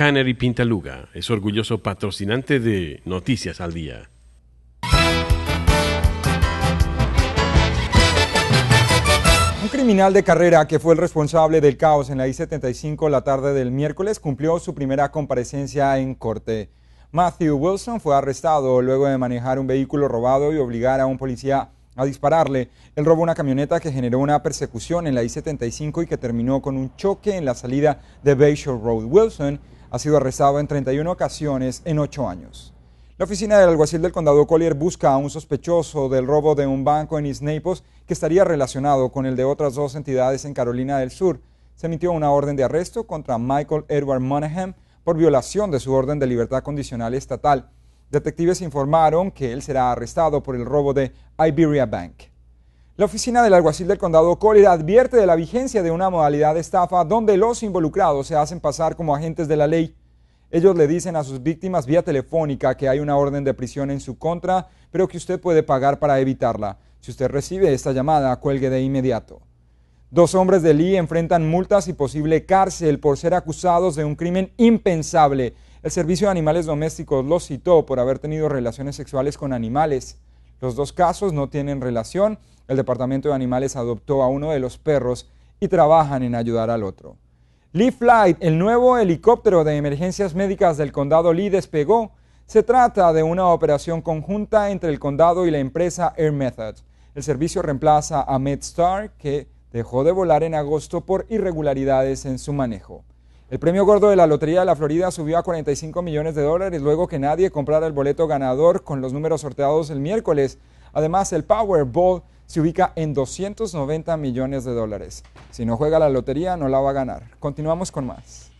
Canary Pintaluga es orgulloso patrocinante de Noticias al Día. Un criminal de carrera que fue el responsable del caos en la I-75 la tarde del miércoles cumplió su primera comparecencia en corte. Matthew Wilson fue arrestado luego de manejar un vehículo robado y obligar a un policía a dispararle. Él robó una camioneta que generó una persecución en la I-75 y que terminó con un choque en la salida de Bayshore Road. Wilson ha sido arrestado en 31 ocasiones en 8 años. La oficina del alguacil del condado Collier busca a un sospechoso del robo de un banco en East Naples que estaría relacionado con el de otras dos entidades en Carolina del Sur. Se emitió una orden de arresto contra Michael Edward Monaghan por violación de su orden de libertad condicional estatal. Detectives informaron que él será arrestado por el robo de Iberia Bank. La oficina del alguacil del condado Collier advierte de la vigencia de una modalidad de estafa donde los involucrados se hacen pasar como agentes de la ley. Ellos le dicen a sus víctimas vía telefónica que hay una orden de prisión en su contra, pero que usted puede pagar para evitarla. Si usted recibe esta llamada, cuelgue de inmediato. Dos hombres de Lee enfrentan multas y posible cárcel por ser acusados de un crimen impensable. El Servicio de Animales Domésticos los citó por haber tenido relaciones sexuales con animales. Los dos casos no tienen relación. El Departamento de Animales adoptó a uno de los perros y trabajan en ayudar al otro. Lee Flight, el nuevo helicóptero de emergencias médicas del condado Lee, despegó. Se trata de una operación conjunta entre el condado y la empresa Air Method. El servicio reemplaza a MedStar, que dejó de volar en agosto por irregularidades en su manejo. El premio gordo de la Lotería de la Florida subió a 45 millones de dólares luego que nadie comprara el boleto ganador con los números sorteados el miércoles. Además, el Powerball se ubica en 290 millones de dólares. Si no juega la lotería, no la va a ganar. Continuamos con más.